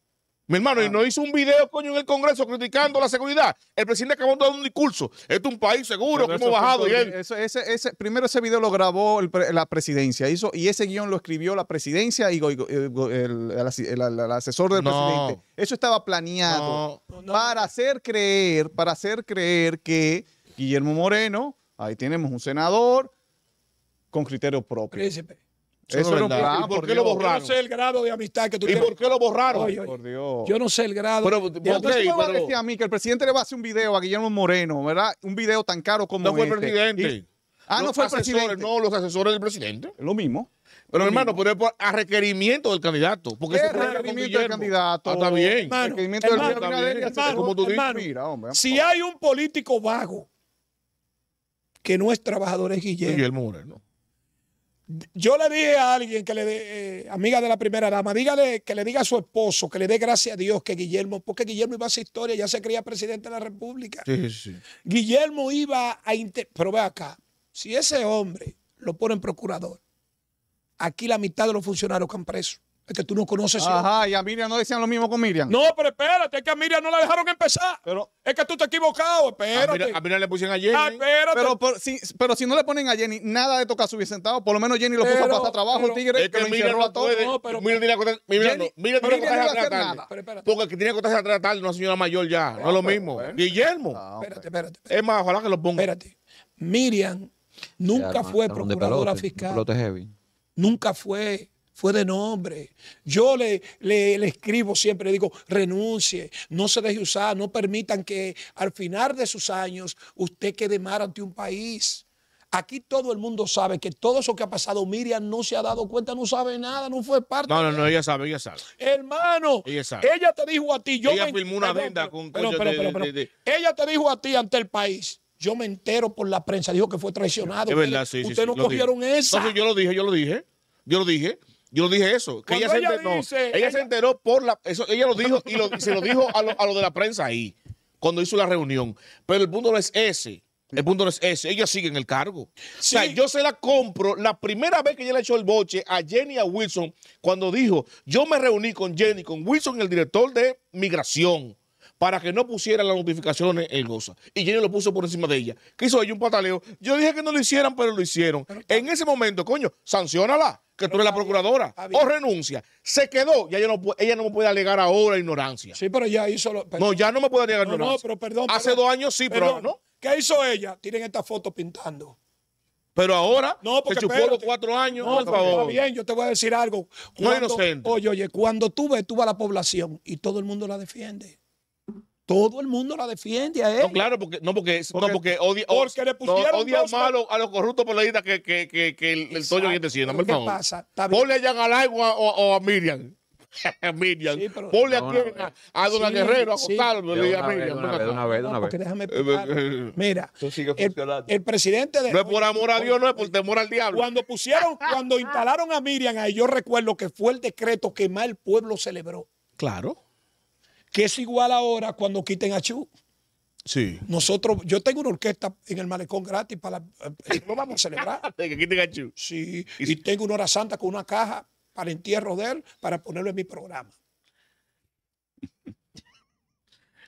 Speaker 4: Mi hermano, y ah. no hizo un video, coño, en el Congreso criticando la seguridad. El presidente acabó dando un discurso. Este es un país seguro, que hemos bajado.
Speaker 3: ese, primero ese video lo grabó la presidencia. Hizo, y ese guión lo escribió la presidencia y, eh, el, asesor del presidente. Eso estaba planeado para hacer creer, para hacer creer que Guillermo Moreno, ahí tenemos un senador con criterio propio. Eso, es verdad. por, qué lo borraron? Yo no sé el grado de amistad que tú ¿Y tienes. ¿Y por qué lo borraron? por Dios. Yo no sé el grado. Pero, amistad. qué? Okay, a mí que el presidente le va a hacer un video a Guillermo Moreno, ¿verdad? Un video tan caro como No fue el este. presidente. Ah, no fue el presidente. No, los asesores del presidente. Es Lo mismo. Pero hermano, pero es a requerimiento del candidato. Porque ¿Qué requerimiento del candidato? Ah, está bien. requerimiento del candidato. como tú dices, mira,
Speaker 4: hombre. Si hay un
Speaker 2: político vago que no es trabajador, es Guillermo Moreno. Yo le dije a alguien que le dé, eh, amiga de la primera dama, dígale que le diga a su esposo que le dé gracias a Dios que Guillermo, porque Guillermo iba a hacer historia, ya se creía presidente de la República. Sí, sí. Guillermo iba a inter... pero ve acá, si ese hombre lo pone en procurador, aquí la mitad de los funcionarios que han preso. Es que tú no conoces. Ajá, y
Speaker 3: a Miriam no decían lo mismo con Miriam. No, pero espérate, es que a Miriam no la dejaron empezar. Pero, es que tú te has equivocado, espérate. A Miriam,
Speaker 4: le pusieron a Jenny. Ah, pero,
Speaker 3: pero, si, pero si no le ponen a Jenny nada de tocar su sentado, por lo menos Jenny lo puso a pasar trabajo, el tigre, es que, lo Miriam a todos. No, pero, Miriam tiene que Miriam, Miriam tiene
Speaker 4: que atrás tarde. Porque que tiene que estar atrás tarde, una señora mayor ya, no, es lo mismo. Guillermo. espérate, espérate, Es más, ojalá que lo ponga. Espérate. Miriam
Speaker 2: nunca fue procuradora fiscal. Nunca fue fue de nombre. Yo le, le, escribo siempre, le digo, renuncie, no se deje usar, no permitan que al final de sus años usted quede mal ante un país. Aquí todo el mundo sabe que todo eso que ha pasado, Miriam no se ha dado cuenta, no sabe nada, no fue parte.
Speaker 4: No, no, no, ella sabe, ella sabe. Hermano, ella,
Speaker 2: te dijo a ti, yo. Ella firmó una venda con. Pero, pero, pero, ella te dijo a ti ante el país. Yo me entero por la prensa, dijo que fue traicionado. Es verdad, sí, sí, no cogieron eso.
Speaker 4: yo lo dije, yo lo dije. Yo lo dije. Yo no dije eso. Que ella, se enteró. ella, se enteró por la. Eso, ella lo dijo y se lo dijo a lo, de la prensa ahí, cuando hizo la reunión. Pero el punto no es ese. El punto no es ese. Ella sigue en el cargo. O sea, yo se la compro la primera vez que ella le echó el boche a Jenny a Wilson cuando dijo: Yo me reuní con Jenny, con Wilson, el director de migración para que no pusiera las notificaciones en goza. Y Jenny lo puso por encima de ella. ¿Qué hizo ella? Un pataleo. Yo dije que no lo hicieran, pero lo hicieron. en ese momento, coño, sancionala, que tú eres la procuradora. O renuncia. Se quedó. Y ella no, ella no me puede alegar ahora ignorancia. Sí, pero ya hizo No, ya no me puede alegar ignorancia. No,
Speaker 2: pero perdón. Hace dos años sí, pero ¿no? ¿Qué hizo ella? Tienen esta foto pintando.
Speaker 4: Pero ahora
Speaker 2: no, porque, se chupó los cuatro años. No, por favor. bien, yo te voy a decir algo. Cuando, no inocente. Oye, oye, cuando tú ves, tú vas a la población y todo el mundo la defiende. Todo el mundo la defiende a él. No, claro,
Speaker 4: porque, no, porque, porque odia, le pusieron odia malo a los corruptos por la vida que, que, que, que el, el Toño viene diciendo. ¿Qué pasa? Ponle a Jan al o, o a Miriam. Miriam, ponle a, a Dona Guerrero a sí. una, vez, Mira, el, presidente de. No es por amor a Dios, no es por temor al diablo. Cuando
Speaker 2: pusieron, cuando instalaron a Miriam ahí, yo recuerdo que fue el decreto que más el pueblo celebró. Claro que es igual ahora cuando quiten a Chu. Sí. Nosotros, yo tengo una orquesta en el malecón gratis para eh, lo vamos a celebrar.
Speaker 4: que quiten a Chu.
Speaker 2: Sí. Y, tengo una hora santa con una caja para el entierro de él para ponerlo en mi programa.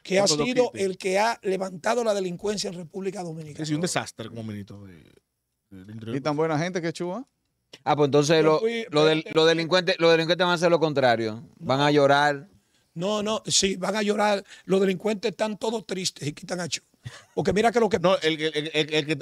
Speaker 2: que ha sido el que ha levantado la delincuencia en República
Speaker 1: Dominicana. Es un desastre como ministro de, Y tan buena gente que Chua. Ah? ah, pues entonces lo, eh, delincuentes, los eh, delincuentes van a hacer lo contrario. Van a llorar
Speaker 2: no, no, sí, van a llorar. Los delincuentes están todos tristes y quitan a Chu.
Speaker 4: Porque mira que lo que. No, el, el, el, el que,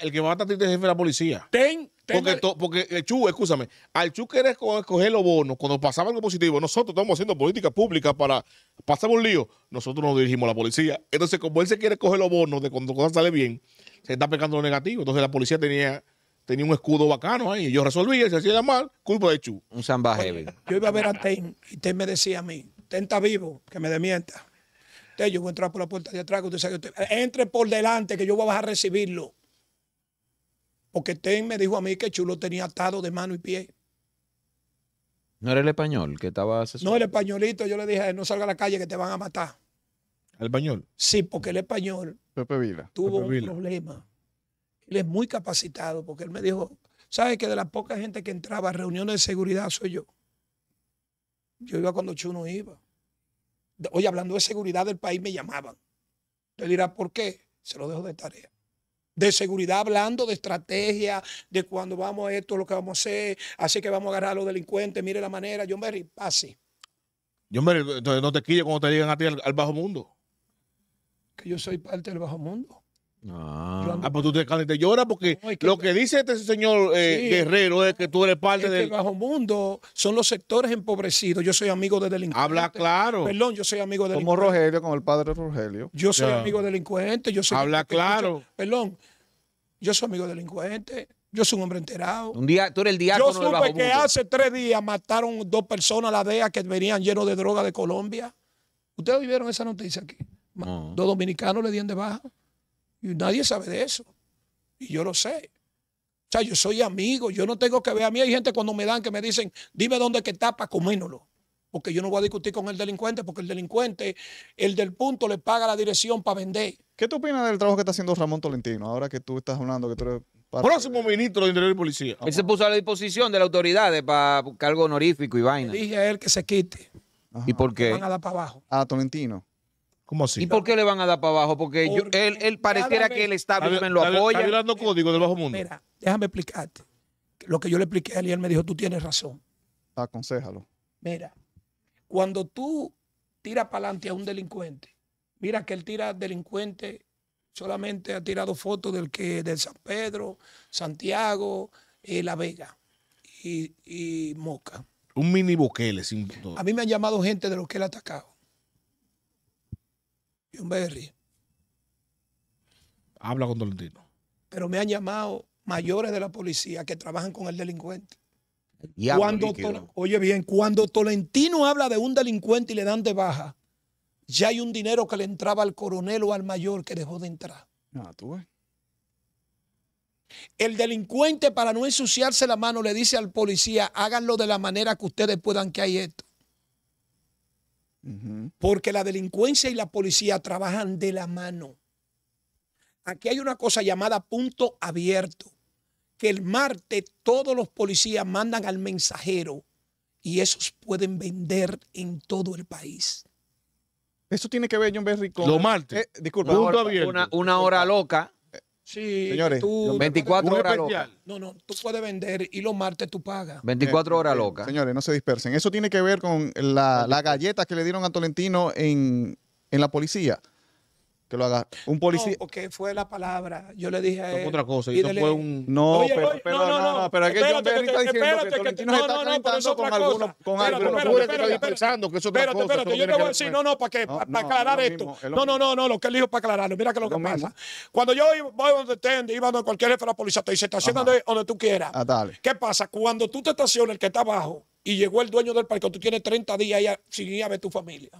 Speaker 4: el que va a estar triste es el jefe de la policía. Ten, ten porque, eh, Chu, escúchame, al Chu querer escoger los bonos, cuando pasaba algo positivo, nosotros estamos haciendo política pública para pasar un lío, nosotros nos dirigimos a la policía. Entonces, como él se quiere coger los bonos de cuando cosas sale bien, se está pegando lo negativo. Entonces, la policía tenía tenía un escudo bacano ahí. Yo resolví, se hacía mal, culpa de Chu. Un samba heavy. Yo iba a ver a Ten y Ten me decía
Speaker 2: a mí, está vivo, que me demienta. Usted, yo voy a entrar por la puerta de atrás, usted entre por delante, que yo voy a bajar a recibirlo. Porque Ten me dijo a mí que Chulo tenía atado de mano y pie.
Speaker 1: ¿No era el español que estaba asesorado? No,
Speaker 2: el españolito, yo le dije, no salga a la calle que te van a matar. ¿El español? Sí, porque el español tuvo un problema. Él es muy capacitado porque él me dijo, ¿sabes que de la poca gente que entraba a reuniones de seguridad soy yo? Yo iba cuando Chuno iba. hoy hablando de seguridad del país, me llamaban. Entonces dirá, ¿por qué? Se lo dejo de tarea. De seguridad hablando, de estrategia, de cuando vamos a esto, lo que vamos a hacer, así que vamos a agarrar a los delincuentes, mire la manera. John me pase.
Speaker 4: John Berry, entonces no te quillo cuando te llegan a ti al bajo mundo.
Speaker 2: Que yo soy parte del bajo mundo.
Speaker 4: Ah. ah, pues tú te, te lloras porque lo que dice este señor eh,
Speaker 2: Guerrero
Speaker 3: es que tú
Speaker 4: eres parte
Speaker 2: del. bajo mundo son los sectores empobrecidos. Yo soy amigo de delincuentes. Habla claro. Perdón, yo soy amigo de Como Rogelio,
Speaker 3: como el padre Rogelio. Yo soy amigo
Speaker 2: delincuente. Yo soy Habla claro. Perdón, yo soy amigo delincuente. Yo soy un hombre enterado. Un
Speaker 1: día, tú eres el diácono Yo supe que
Speaker 2: hace tres días mataron dos personas a la DEA que venían llenos de droga de Colombia. ¿Ustedes vieron esa noticia aquí? Dos dominicanos le dieron de baja. Y nadie sabe de eso. Y yo lo sé. O sea, yo soy amigo, yo no tengo que ver. A mí hay gente cuando me dan que me dicen, dime dónde que está para comérnoslo. Porque yo no voy a discutir con el delincuente, porque el delincuente, el del punto, le paga la dirección para vender.
Speaker 3: ¿Qué tú opinas del trabajo que está haciendo Ramón Tolentino? Ahora que tú estás hablando, que tú eres Próximo ministro de Interior y Policía. Él
Speaker 1: se puso a la disposición de las autoridades para cargo honorífico y vaina. Le dije a él que se quite.
Speaker 3: ¿Y por qué? Van a dar para abajo. A ah, Tolentino. ¿Y
Speaker 1: por qué le van a dar para abajo? Porque, él, pareciera que él en lo apoya. Está violando código del bajo mundo. Mira,
Speaker 2: déjame explicarte. Lo que yo le expliqué a él y él me dijo, tú tienes razón.
Speaker 4: Aconsejalo.
Speaker 2: Mira, cuando tú tiras para adelante a un delincuente, mira que él tira delincuente, solamente ha tirado fotos del que del San Pedro, Santiago, eh, La Vega y, Moca.
Speaker 4: Un mini boqueles. Sin...
Speaker 2: A mí me han llamado gente de los que él ha atacado. John Berry.
Speaker 4: Habla con Tolentino.
Speaker 2: Pero me han llamado mayores de la policía que trabajan con el delincuente. cuando Oye bien, cuando Tolentino habla de un delincuente y le dan de baja, ya hay un dinero que le entraba al coronel o al mayor que dejó de entrar. Ah, tú ves. El delincuente, para no ensuciarse la mano, le dice al policía, háganlo de la manera que ustedes puedan que hay esto. Porque la delincuencia y la policía trabajan de la mano. Aquí hay una cosa llamada punto abierto, que el martes todos los policías mandan al mensajero y esos pueden vender en todo
Speaker 3: el país. Eso tiene que ver, John Berry, con... martes. Eh, una hora loca
Speaker 2: Sí, Señores, tú, 24 horas loca. No, no, tú puedes vender y los martes tú pagas. 24 horas eh, loca.
Speaker 3: Señores, no se dispersen. Eso tiene que ver con la, la galleta que le dieron a Tolentino en, en la policía que lo haga un policía. No, porque
Speaker 2: fue la palabra. Yo le dije a él. Otra cosa, y no fue un. No, pero, no, no, no, pero es que John Berry está diciendo que no, no, está con algunos otra cosa. Espérate, yo te voy a decir, no, no, para aclarar esto. No, no, no, no, lo que él dijo para aclararlo. Mira que lo que pasa. Cuando yo voy donde estén, iba donde cualquier jefe de la policía, te dice, estacionando donde tú quieras. Ah, ¿Qué pasa? Cuando tú te estacionas, el que está abajo y llegó el dueño del parque, tú tienes 30 días ya sin ir a ver tu familia.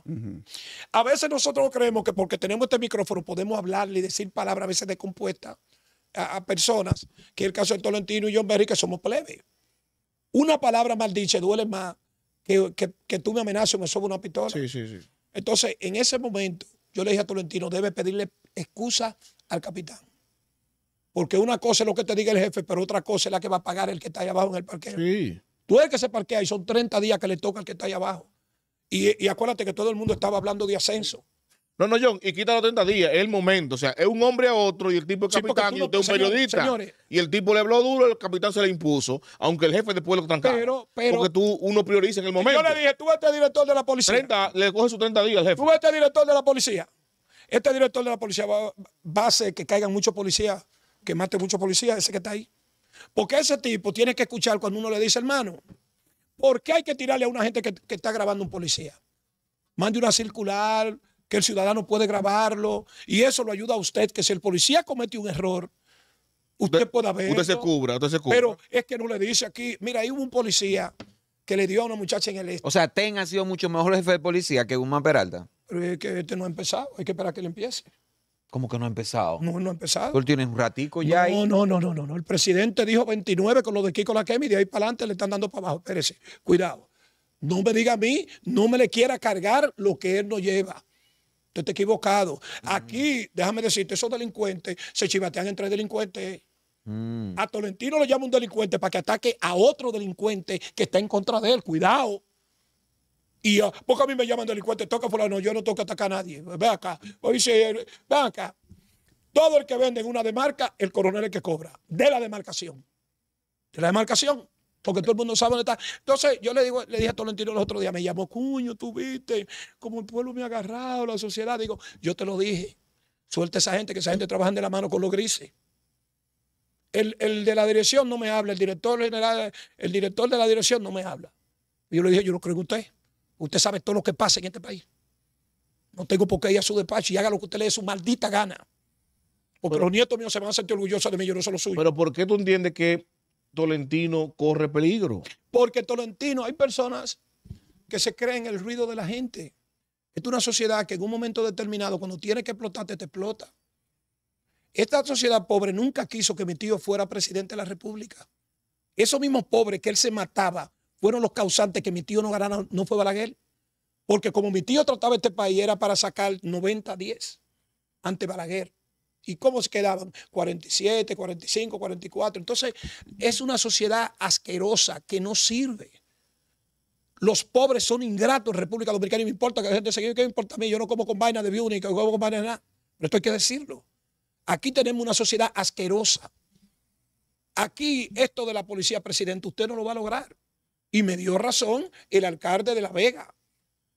Speaker 2: A veces nosotros creemos que porque tenemos este micrófono podemos hablarle y decir palabras a veces descompuestas a, personas, que el caso de Tolentino y John Berry, que somos plebes. Una palabra maldicha duele más que, tú me amenazas o me sobo una pistola. Sí, sí, sí. Entonces, en ese momento, yo le dije a Tolentino, debe pedirle excusa al capitán. Porque una cosa es lo que te diga el jefe, pero otra cosa es la que va a pagar el que está ahí abajo en el parque. Sí. Tú eres que se parquea y son 30 días que le toca al que está ahí abajo. Y,
Speaker 4: acuérdate que todo el mundo estaba hablando de ascenso. No, no, John, y quita los 30 días, es el momento. O sea, es un hombre a otro y el tipo es capitán y usted es un periodista. y el tipo le habló duro, el capitán se le impuso, aunque el jefe después lo trancara. Pero, pero. Porque tú, uno prioriza en el momento. Yo le dije, tú este director de la policía.
Speaker 2: 30, le coge sus 30 días al jefe. Tú este director de la policía. Este director de la policía va, a hacer que caigan muchos policías, que mate muchos policías, ese que está ahí. Porque ese tipo tiene que escuchar cuando uno le dice, hermano, ¿por qué hay que tirarle a una gente que, está grabando un policía? Mande una circular que el ciudadano puede grabarlo y eso lo ayuda a usted que si el policía comete un error, usted pueda ver. Usted se cubra,
Speaker 1: usted se cubra. Pero
Speaker 2: es que no le dice aquí, mira, ahí hubo un policía que le dio a una muchacha en el este.
Speaker 1: O sea, Ten ha sido mucho mejor jefe de policía que Guzmán Peralta.
Speaker 2: Pero es que este no ha empezado, hay que esperar que le empiece.
Speaker 1: Como que no ha empezado? No, no ha empezado. Pero tiene un ratico ya.
Speaker 2: No, no, no, no, no, no. El presidente dijo 29 con lo de Kiko Laquemi y de ahí para adelante le están dando para abajo. Espérese, cuidado. No me diga a mí, no me le quiera cargar lo que él no lleva. Usted está equivocado. Mm. Aquí, déjame decirte, esos delincuentes se chivatean entre delincuentes.
Speaker 4: Mm. A
Speaker 2: Tolentino le llama un delincuente para que ataque a otro delincuente que está en contra de él. Cuidado. Y ah, porque a mí me llaman delincuente, toca fulano, yo no toca atacar a nadie. Ve acá. ven eh, ve acá. Todo el que vende en una demarca, el coronel es el que cobra, de la demarcación. De la demarcación, porque todo el mundo sabe dónde está. Entonces, yo le digo, le dije a Tolentino el otro día, me llamó, cuño, tú viste, como el pueblo me ha agarrado, la sociedad. Digo, yo te lo dije, suelta esa gente, que esa gente trabaja de la mano con los grises. El, el, de la dirección no me habla, el director general, el director de la dirección no me habla. yo le dije, yo no creo en usted. Usted sabe todo lo que pasa en este país. No tengo por qué ir a su despacho y haga lo que usted le dé su maldita gana. Porque pero, los nietos míos se van a sentir orgullosos de mí, yo no soy lo suyo. Pero ¿por qué tú entiendes que Tolentino corre peligro? Porque Tolentino, hay personas que se creen el ruido de la gente. es una sociedad que en un momento determinado, cuando tiene que explotarte, te explota. Esta sociedad pobre nunca quiso que mi tío fuera presidente de la República. Esos mismos pobres que él se mataba fueron los causantes que mi tío no ganara, no fue Balaguer. Porque como mi tío trataba este país, era para sacar 90-10 ante Balaguer. ¿Y cómo se quedaban? 47, 45, 44. Entonces, es una sociedad asquerosa que no sirve. Los pobres son ingratos en República Dominicana y me importa que la gente se quede, ¿qué me importa a mí? Yo no como con vaina de que yo como con vaina de nada. Pero esto hay que decirlo. Aquí tenemos una sociedad asquerosa. Aquí esto de la policía, presidente, usted no lo va a lograr. Y me dio razón el alcalde de La Vega,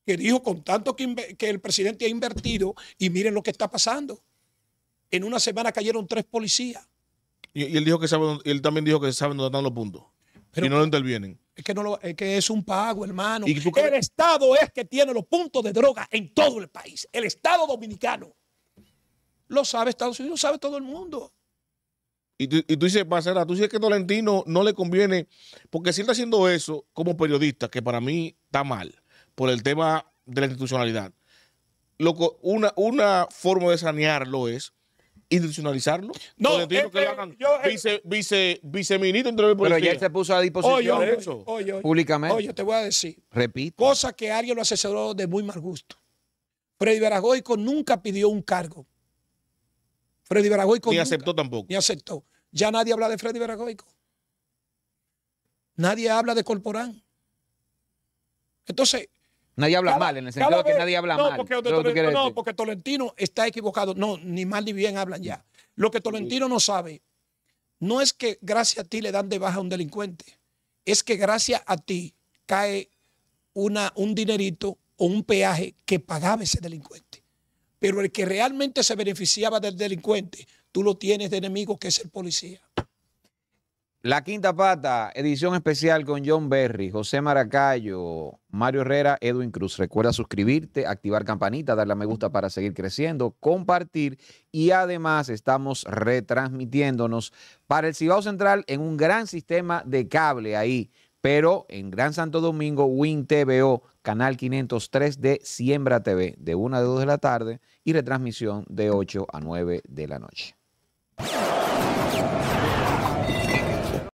Speaker 2: que dijo con tanto que, el presidente ha invertido y miren lo que está pasando. En una semana cayeron tres policías.
Speaker 4: Y, él dijo que él también dijo que saben dónde están los puntos. y no lo intervienen.
Speaker 2: Es que, es que es un pago, hermano. ¿Y el Estado es que tiene los
Speaker 4: puntos de droga en todo el país. El Estado dominicano. Lo sabe Estados Unidos, lo sabe todo el mundo. Y tú, y tú dices, Marcela, tú dices que Tolentino no le conviene, porque si está haciendo eso como periodista, que para mí está mal, por el tema de la institucionalidad, lo una, una forma de sanearlo es institucionalizarlo. No, que eh, lo eh, hagan eh, vice, viceministro entre Pero ya se puso a
Speaker 1: disposición eso,
Speaker 2: públicamente. Oye, te voy a decir.
Speaker 1: Repito.
Speaker 4: Cosa que alguien lo asesoró
Speaker 2: de muy mal gusto. Freddy nunca pidió un cargo. Freddy Veragoico. Ni aceptó tampoco. Ni aceptó. Ya nadie habla de Freddy Veragoico. Nadie habla de Corporán. Entonces.
Speaker 1: Nadie habla mal, en el sentido de que nadie habla mal. Porque, no,
Speaker 2: porque Tolentino está equivocado. No, ni mal ni bien hablan ya. Lo que Tolentino no sabe no es que gracias a ti le dan de baja a un delincuente. Es que gracias a ti cae una, un dinerito o un peaje que pagaba ese delincuente. Pero el que realmente se beneficiaba del delincuente, tú lo tienes de enemigo, que es el policía.
Speaker 1: La quinta pata, edición especial con John Berry, José Maracayo, Mario Herrera, Edwin Cruz. Recuerda suscribirte, activar campanita, darle a me gusta para seguir creciendo, compartir y además estamos retransmitiéndonos para el Cibao Central en un gran sistema de cable ahí, pero en Gran Santo Domingo, Win TVO, canal 503 de Siembra TV, de una a dos de la tarde y retransmisión de 8 a 9 de la noche.